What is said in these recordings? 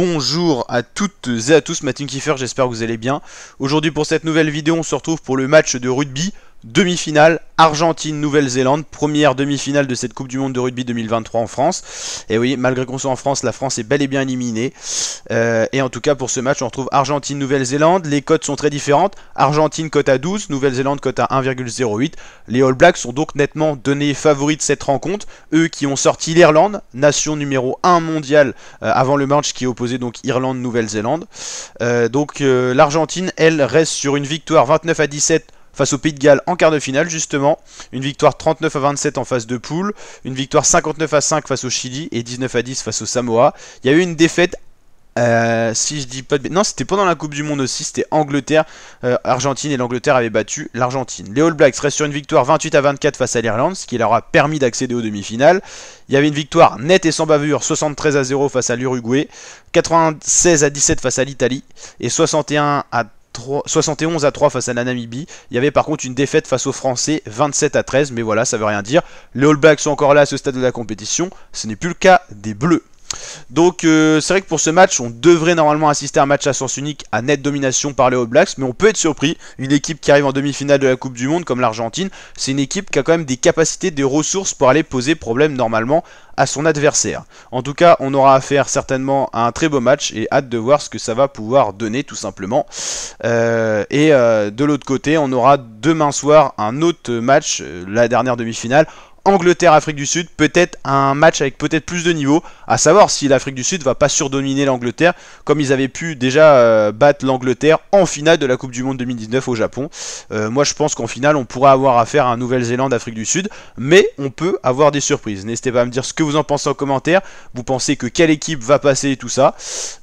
Bonjour à toutes et à tous, Matin Kiefer, j'espère que vous allez bien. Aujourd'hui pour cette nouvelle vidéo, on se retrouve pour le match de rugby demi-finale Argentine-Nouvelle-Zélande, première demi-finale de cette Coupe du Monde de rugby 2023 en France. Et oui, malgré qu'on soit en France, la France est bel et bien éliminée. Euh, et en tout cas, pour ce match, on retrouve Argentine-Nouvelle-Zélande. Les cotes sont très différentes. Argentine cote à 12, Nouvelle-Zélande cote à 1,08. Les All Blacks sont donc nettement donnés favoris de cette rencontre. Eux qui ont sorti l'Irlande, nation numéro 1 mondiale euh, avant le match qui opposait donc Irlande-Nouvelle-Zélande. Euh, donc l'Argentine, elle, reste sur une victoire 29 à 17 face au Pays de Galles en quart de finale justement. Une victoire 39 à 27 en phase de poule, une victoire 59 à 5 face au Chili et 19 à 10 face au Samoa. Il y a eu une défaite euh, si je dis pas de... Non, c'était pendant la Coupe du Monde aussi, c'était Angleterre, euh, Argentine, et l'Angleterre avait battu l'Argentine. Les All Blacks restent sur une victoire 28 à 24 face à l'Irlande, ce qui leur a permis d'accéder aux demi-finales. Il y avait une victoire nette et sans bavure, 73 à 0 face à l'Uruguay, 96 à 17 face à l'Italie, et 61 à 71 à 3 face à la Namibie. Il y avait par contre une défaite face aux Français 27 à 13, mais voilà, ça veut rien dire. Les All Blacks sont encore là à ce stade de la compétition. Ce n'est plus le cas des Bleus. Donc euh, c'est vrai que pour ce match, on devrait normalement assister à un match à sens unique, à nette domination par les All Blacks, mais on peut être surpris. Une équipe qui arrive en demi-finale de la Coupe du Monde, comme l'Argentine, c'est une équipe qui a quand même des capacités, des ressources pour aller poser problème normalement à son adversaire. En tout cas, on aura affaire certainement à un très beau match et hâte de voir ce que ça va pouvoir donner tout simplement. Euh, et euh, de l'autre côté, on aura demain soir un autre match, la dernière demi-finale. Angleterre-Afrique du Sud, peut-être un match avec peut-être plus de niveaux, à savoir si l'Afrique du Sud va pas surdominer l'Angleterre, comme ils avaient pu déjà euh, battre l'Angleterre en finale de la Coupe du Monde 2019 au Japon. Euh, moi je pense qu'en finale on pourra avoir affaire à un Nouvelle-Zélande, Afrique du Sud, mais on peut avoir des surprises. N'hésitez pas à me dire ce que vous en pensez en commentaire, vous pensez que quelle équipe va passer et tout ça.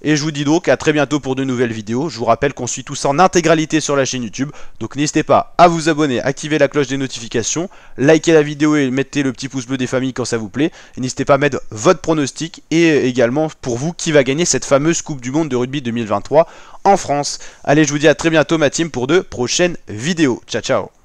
Et je vous dis donc à très bientôt pour de nouvelles vidéos. Je vous rappelle qu'on suit tout en intégralité sur la chaîne YouTube, donc n'hésitez pas à vous abonner, activer la cloche des notifications, liker la vidéo et mettre le petit pouce bleu des familles quand ça vous plaît. et N'hésitez pas à mettre votre pronostic et euh, également pour vous qui va gagner cette fameuse Coupe du Monde de rugby 2023 en France. Allez, je vous dis à très bientôt ma team pour de prochaines vidéos. Ciao ciao